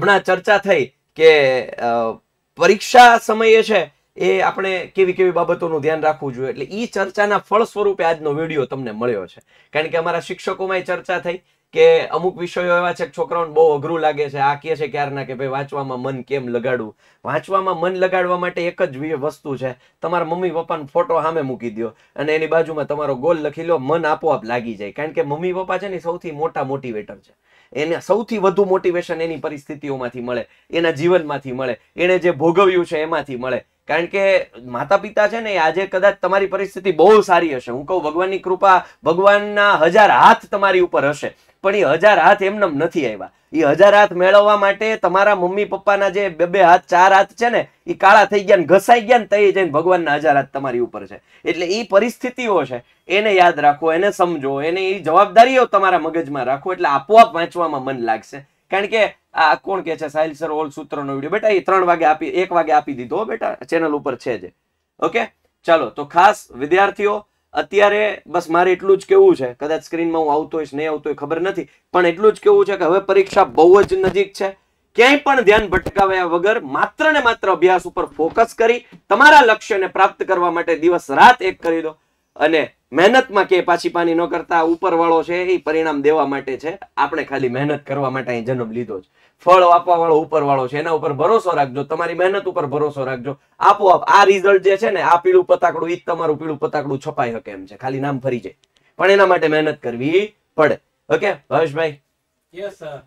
હમણાં ચર્ચા થઈ કે પરીક્ષા સમયે છે એ આપણે કેવી કેવી બાબતોનું ધ્યાન રાખવું જોઈએ એટલે એ ચર્ચાના ફળ સ્વરૂપે આજનો વિડીયો તમને મળ્યો છે કારણ કે અમારા શિક્ષકોમાં ચર્ચા થઈ કે અમુક વિષયો એવા છે કે છોકરાઓને બહુ અઘરું લાગે છે આ કહે છે ક્યારના કે ભાઈ વાંચવામાં મન કેમ લગાડવું વાંચવામાં મન લગાડવા માટે એક જ વસ્તુ છે તમારા મમ્મી પપ્પાનો ફોટો સામે મૂકી દો અને એની બાજુમાં તમારો ગોલ લખી લો મન આપોઆપ લાગી જાય કારણ કે મમ્મી પપ્પા છે ને સૌથી મોટા મોટિવેટર છે એને સૌથી વધુ મોટિવેશન એની પરિસ્થિતિઓમાંથી મળે એના જીવનમાંથી મળે એણે જે ભોગવ્યું છે એમાંથી મળે કારણ કે માતા પિતા છે ને આજે કદાચ તમારી પરિસ્થિતિ બહુ સારી હશે હું કહું ભગવાનની કૃપા ભગવાનના હજાર હાથ તમારી ઉપર હશે પણ એ હજાર હાથ એમનેમ નથી આવ્યા એ હજાર હાથ મેળવવા માટે તમારા મમ્મી પપ્પાના જે બે બે હાથ ચાર હાથ છે ને એ કાળા થઈ ગયા ને ઘસાઈ ગયા ને તઈ જઈને ભગવાનના હજાર હાથ તમારી ઉપર છે એટલે એ પરિસ્થિતિઓ છે એને યાદ રાખો એને સમજો એને એ જવાબદારીઓ તમારા મગજમાં રાખો એટલે આપોઆપ વાંચવામાં મન લાગશે કારણ કે આ કોણ કે છે સાહિલ સર ઓલ સૂત્રનો વિડીયો બેટા એ ત્રણ વાગે આપી એક વાગે આપી દીધો બેટા ચેનલ ઉપર છે જે ઓકે ચાલો તો ખાસ વિદ્યાર્થીઓ અત્યારે બસ મારે એટલું જ કેવું છે કદાચ સ્ક્રીનમાં હું આવતો હોઈશ નહીં આવતો હોય ખબર નથી પણ એટલું જ કેવું છે કે હવે પરીક્ષા બહુ જ નજીક છે ક્યાંય પણ ધ્યાન ભટકાવ્યા વગર માત્ર ને માત્ર અભ્યાસ ઉપર ફોકસ કરી તમારા લક્ષ્યને પ્રાપ્ત કરવા માટે દિવસ રાત એક કરી દો અને મહેનતમાં કે પાછી પાની ન કરતા ઉપરવાળો છે એ પરિણામ દેવા માટે છે આપણે ખાલી મહેનત કરવા માટે અહીં જન્મ લીધો છે ફળ આપવા વાળો ઉપરવાળો છે એના ઉપર ભરોસો રાખજો તમારી મહેનત ઉપર ભરોસો રાખજો આપોઆપ આ રિઝલ્ટ જે છે ને આ પીળું પતાકડું ઈ તમારું પીળું પતાકડું છપાઈ શકે એમ છે ખાલી નામ ફરી જાય પણ એના માટે મહેનત કરવી પડે ઓકે હર્ષભાઈ યસ સર